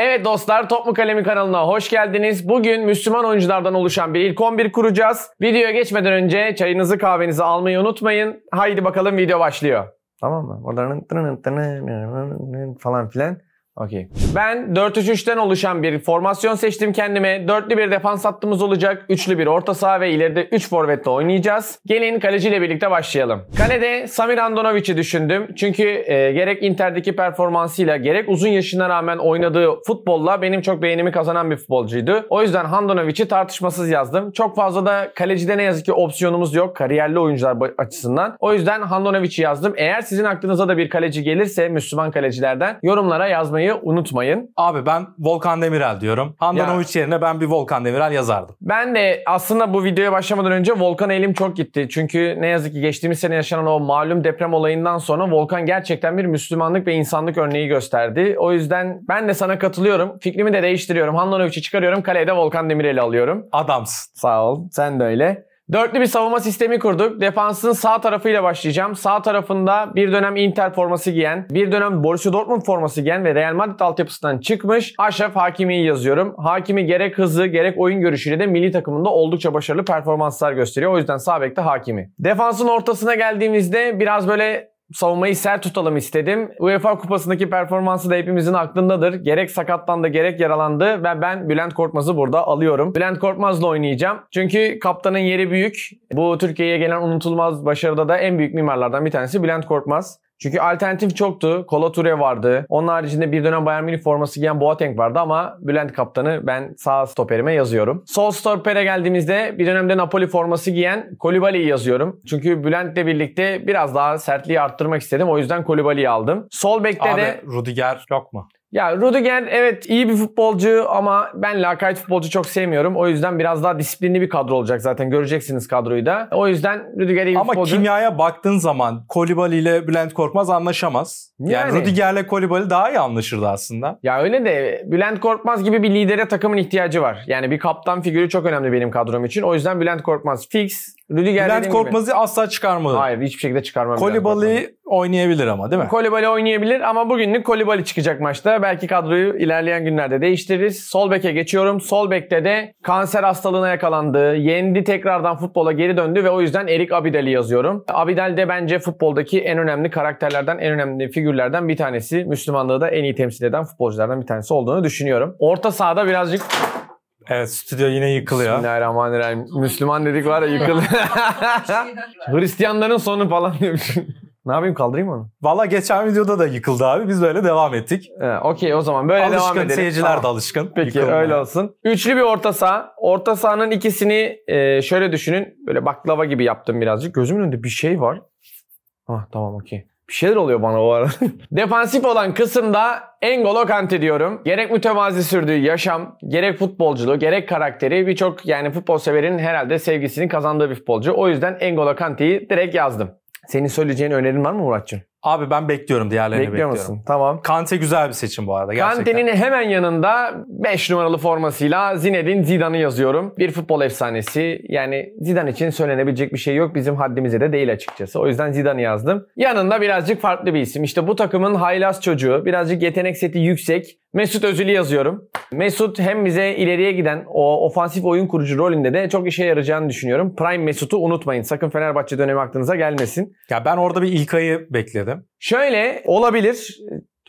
Evet dostlar Top mu Kalemi kanalına hoş geldiniz. Bugün Müslüman oyunculardan oluşan bir ilk 11 kuracağız. Videoya geçmeden önce çayınızı kahvenizi almayı unutmayın. Haydi bakalım video başlıyor. Tamam mı? Oradan falan filan. Okey. Ben 4-3-3'ten oluşan bir formasyon seçtim kendime. Dörtlü bir defans hattımız olacak. Üçlü bir orta saha ve ileride 3 forvetle oynayacağız. Gelin kaleciyle birlikte başlayalım. Kalede Samir Andonovic'i düşündüm. Çünkü e, gerek Inter'deki performansıyla gerek uzun yaşına rağmen oynadığı futbolla benim çok beğenimi kazanan bir futbolcuydu. O yüzden Andonovic'i tartışmasız yazdım. Çok fazla da kalecide ne yazık ki opsiyonumuz yok kariyerli oyuncular açısından. O yüzden Andonovic'i yazdım. Eğer sizin aklınıza da bir kaleci gelirse Müslüman kalecilerden yorumlara yazmayı yazmayı unutmayın. Abi ben Volkan Demirel diyorum. Handan Oviç yerine ben bir Volkan Demirel yazardım. Ben de aslında bu videoya başlamadan önce Volkan elim çok gitti. Çünkü ne yazık ki geçtiğimiz sene yaşanan o malum deprem olayından sonra Volkan gerçekten bir Müslümanlık ve insanlık örneği gösterdi. O yüzden ben de sana katılıyorum. Fikrimi de değiştiriyorum. Handanoviç'i çıkarıyorum. Kaleye de Volkan Demirel'i alıyorum. Adams. Sağ ol. Sen de öyle. Dörtlü bir savunma sistemi kurduk. Defansın sağ tarafıyla başlayacağım. Sağ tarafında bir dönem Inter forması giyen, bir dönem Borussia Dortmund forması giyen ve Real Madrid altyapısından çıkmış Aşraf Hakimi'yi yazıyorum. Hakimi gerek hızı gerek oyun görüşüyle de milli takımında oldukça başarılı performanslar gösteriyor. O yüzden sağ bekte Hakimi. Defansın ortasına geldiğimizde biraz böyle savunmayı sert tutalım istedim. UEFA Kupası'ndaki performansı da hepimizin aklındadır. Gerek sakatlandı gerek yaralandı ve ben Bülent Korkmaz'ı burada alıyorum. Bülent Korkmaz'la oynayacağım. Çünkü kaptanın yeri büyük. Bu Türkiye'ye gelen unutulmaz başarıda da en büyük mimarlardan bir tanesi Bülent Korkmaz. Çünkü alternatif çoktu. Kola Ture vardı. Onun haricinde bir dönem Bayern Münih forması giyen Boateng vardı ama Bülent Kaptan'ı ben sağ stoperime yazıyorum. Sol stopere geldiğimizde bir dönemde Napoli forması giyen Kolibali'yi yazıyorum. Çünkü Bülent'le birlikte biraz daha sertliği arttırmak istedim. O yüzden Kolibali'yi aldım. Sol bekte de... Rudiger yok mu? Ya Rudiger evet iyi bir futbolcu ama ben lakayt futbolcu çok sevmiyorum. O yüzden biraz daha disiplinli bir kadro olacak zaten. Göreceksiniz kadroyu da. O yüzden Rudiger iyi bir ama futbolcu. Ama kimyaya baktığın zaman Kolibali ile Bülent Korkmaz anlaşamaz. Yani, yani Rudiger ile Kolibali daha iyi anlaşırdı aslında. Ya öyle de Bülent Korkmaz gibi bir lidere takımın ihtiyacı var. Yani bir kaptan figürü çok önemli benim kadrom için. O yüzden Bülent Korkmaz fix. Rüdiger Bülent Korkmaz'ı asla çıkarmadı. Hayır hiçbir şekilde çıkarmadı. Kolibali Oynayabilir ama değil mi? Kolibali oynayabilir ama bugünlük Kolibali çıkacak maçta. Belki kadroyu ilerleyen günlerde değiştiririz. Sol beke geçiyorum. Sol bekte de kanser hastalığına yakalandı. Yendi tekrardan futbola geri döndü ve o yüzden Erik Abidel'i yazıyorum. Abidel de bence futboldaki en önemli karakterlerden, en önemli figürlerden bir tanesi. Müslümanlığı da en iyi temsil eden futbolculardan bir tanesi olduğunu düşünüyorum. Orta sahada birazcık Evet stüdyo yine yıkılıyor. Bismillahirrahmanirrahim. Müslüman dedik var ya yıkılıyor. Hristiyanların sonu falan diyormuş. Ne yapayım kaldırayım onu? Valla geçen videoda da yıkıldı abi. Biz böyle devam ettik. Ee, Okey o zaman böyle alışkın, devam edelim. Seyirciler tamam. de alışkın. Peki Yıkılma. öyle olsun. Üçlü bir orta saha. Orta sahanın ikisini e, şöyle düşünün. Böyle baklava gibi yaptım birazcık. Gözümün önünde bir şey var. Ah tamam okey. Bir şeyler oluyor bana o ara. Defansif olan kısımda Engolo Kante diyorum. Gerek mütevazi sürdüğü yaşam, gerek futbolculuğu, gerek karakteri birçok yani futbol severin herhalde sevgisini kazandığı bir futbolcu. O yüzden Engolo Kante'yi direkt yazdım. Senin söyleyeceğin önerin var mı Muratcığım? Abi ben bekliyorum diğerlerini Bekliyor Musun? Tamam. Kante güzel bir seçim bu arada gerçekten. Kante'nin hemen yanında 5 numaralı formasıyla Zinedine Zidane'ı yazıyorum. Bir futbol efsanesi. Yani Zidane için söylenebilecek bir şey yok. Bizim haddimize de değil açıkçası. O yüzden Zidane'ı yazdım. Yanında birazcık farklı bir isim. İşte bu takımın haylaz çocuğu. Birazcık yetenek seti yüksek. Mesut Özil'i yazıyorum. Mesut hem bize ileriye giden o ofansif oyun kurucu rolünde de çok işe yarayacağını düşünüyorum. Prime Mesut'u unutmayın. Sakın Fenerbahçe dönemi aklınıza gelmesin. Ya ben orada bir İlkay'ı bekledim. Şöyle olabilir.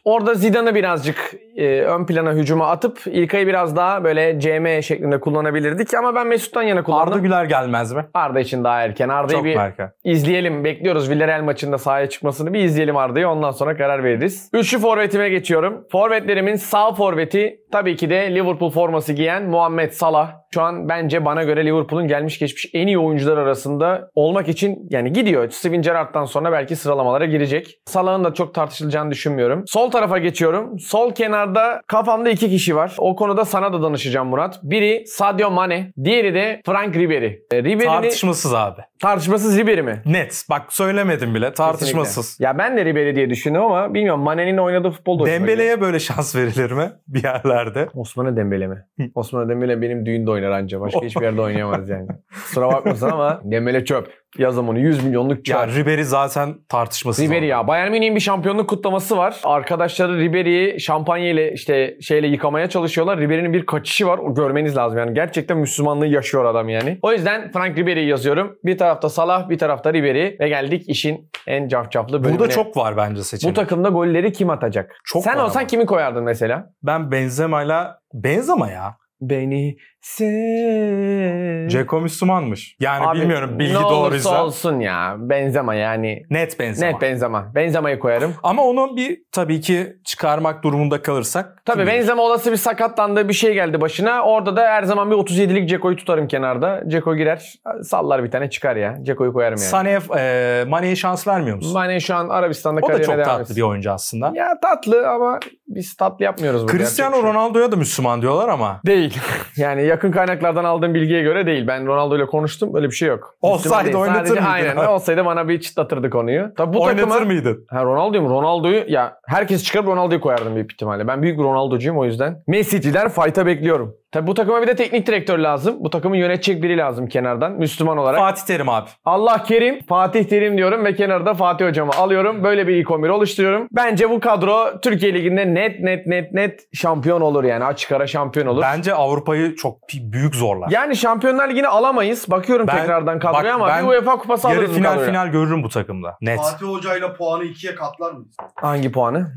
Orada Zidane'ı birazcık e, ön plana hücuma atıp İlkay'ı biraz daha böyle CM şeklinde kullanabilirdik ama ben Mesut'tan yana kullandım. Arda Güler gelmez mi? Arda için daha erken. Arda'yı Çok bir erken. izleyelim. Bekliyoruz Villarreal maçında sahaya çıkmasını. Bir izleyelim Arda'yı ondan sonra karar veririz. Üçlü forvetime geçiyorum. Forvetlerimin sağ forveti tabii ki de Liverpool forması giyen Muhammed Salah. Şu an bence bana göre Liverpool'un gelmiş geçmiş en iyi oyuncular arasında olmak için yani gidiyor. Steven Gerrard'dan sonra belki sıralamalara girecek. Salah'ın da çok tartışılacağını düşünmüyorum. Sol tarafa geçiyorum. Sol kenarda kafamda iki kişi var. O konuda sana da danışacağım Murat. Biri Sadio Mane, diğeri de Frank Ribery. E, Ribery'ni... Tartışmasız abi. Tartışmasız Ribery mi? Net. Bak söylemedim bile. Tartışmasız. Kesinlikle. Ya ben de Ribery diye düşünüyorum ama bilmiyorum. Mane'nin oynadığı futbol da Dembele'ye böyle şans verilir mi bir yerlerde? Osman'a Dembele mi? Osman'a Dembele benim düğünde oynadı oynar anca. Başka hiçbir yerde oynayamaz yani. Sıra bakmasın ama Dembele çöp. Yaz zamanı 100 milyonluk çöp. Ya Ribery zaten tartışması. Ribery ya. Bayern Münih'in bir şampiyonluk kutlaması var. Arkadaşları Ribery'yi şampanya ile işte şeyle yıkamaya çalışıyorlar. Ribery'nin bir kaçışı var. O görmeniz lazım yani. Gerçekten Müslümanlığı yaşıyor adam yani. O yüzden Frank Ribery'yi yazıyorum. Bir tarafta Salah, bir tarafta Ribery ve geldik işin en cafcaflı bölümüne. Burada çok var bence seçim. Bu takımda golleri kim atacak? Çok Sen olsan ama. kimi koyardın mesela? Ben Benzema'yla Benzema ya. Beni sev. Ceko Müslümanmış. Yani Abi, bilmiyorum bilgi doğruysa. Ne olsun ya. Benzema yani. Net Benzema. Net Benzema. Benzema'yı koyarım. Ama onu bir tabii ki çıkarmak durumunda kalırsak. Tabii Benzema olası bir sakatlandığı bir şey geldi başına. Orada da her zaman bir 37'lik Ceko'yu tutarım kenarda. Ceko girer sallar bir tane çıkar ya. Ceko'yu koyarım yani. Sane, e, Mane'ye şans vermiyor musun? Mane şu an Arabistan'da kariyerine devam O da çok tatlı bir oyuncu aslında. Ya tatlı ama biz tatlı yapmıyoruz. Bunu Cristiano gerçekten. Şey Ronaldo'ya da Müslüman diyorlar ama. Değil. yani yakın kaynaklardan aldığım bilgiye göre değil. Ben Ronaldo ile konuştum. Öyle bir şey yok. Olsaydı oynatır Sadece, mıydın? Aynen. Ha? Olsaydı bana bir çıtlatırdı konuyu. Tabii bu oynatır takıma, mıydın? Ha, Ronaldo'yu mu? Ronaldo'yu ya herkes çıkarıp Ronaldo'yu koyardım bir ihtimalle. Ben büyük bir Ronaldo'cuyum o yüzden. Messi'ciler fight'a bekliyorum. Tabi bu takıma bir de teknik direktör lazım. Bu takımı yönetecek biri lazım kenardan Müslüman olarak. Fatih Terim abi. Allah Kerim, Fatih Terim diyorum ve kenarda Fatih hocamı alıyorum. Böyle bir ilk 11 oluşturuyorum. Bence bu kadro Türkiye Ligi'nde net net net net şampiyon olur yani. Açık ara şampiyon olur. Bence Avrupa'yı çok büyük zorlar. Yani Şampiyonlar Ligi'ni alamayız. Bakıyorum ben, tekrardan kadroya bak, ama bir UEFA kupası alırız. Yarı final final görürüm bu takımda. Net. Fatih Hoca'yla puanı ikiye katlar mıyız? Hangi puanı?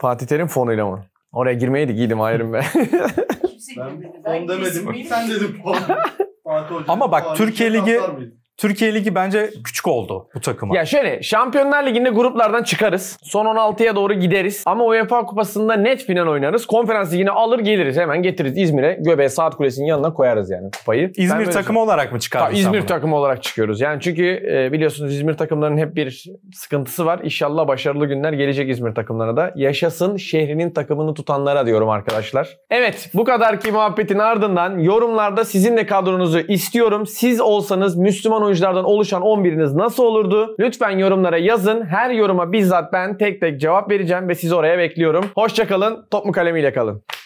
Fatih Terim fonuyla mı? Oraya girmeyi de giydim ayrım be. ben fon demedim. Sen dedim Ama bak Türkiye Ligi Türkiye Ligi bence küçük oldu bu takıma. Ya şöyle Şampiyonlar Ligi'nde gruplardan çıkarız. Son 16'ya doğru gideriz. Ama UEFA Kupası'nda net final oynarız. Konferans ligini alır geliriz. Hemen getiririz İzmir'e. Göbeğe Saat Kulesi'nin yanına koyarız yani kupayı. İzmir takımı olarak mı çıkarız? İzmir bunu? takımı olarak çıkıyoruz. Yani çünkü e, biliyorsunuz İzmir takımlarının hep bir sıkıntısı var. İnşallah başarılı günler gelecek İzmir takımlarına da. Yaşasın şehrinin takımını tutanlara diyorum arkadaşlar. Evet bu kadarki muhabbetin ardından yorumlarda sizin de kadronuzu istiyorum. Siz olsanız Müslüman kalan oyunculardan oluşan 11'iniz nasıl olurdu? Lütfen yorumlara yazın. Her yoruma bizzat ben tek tek cevap vereceğim ve sizi oraya bekliyorum. Hoşçakalın. Top mu kalemiyle kalın.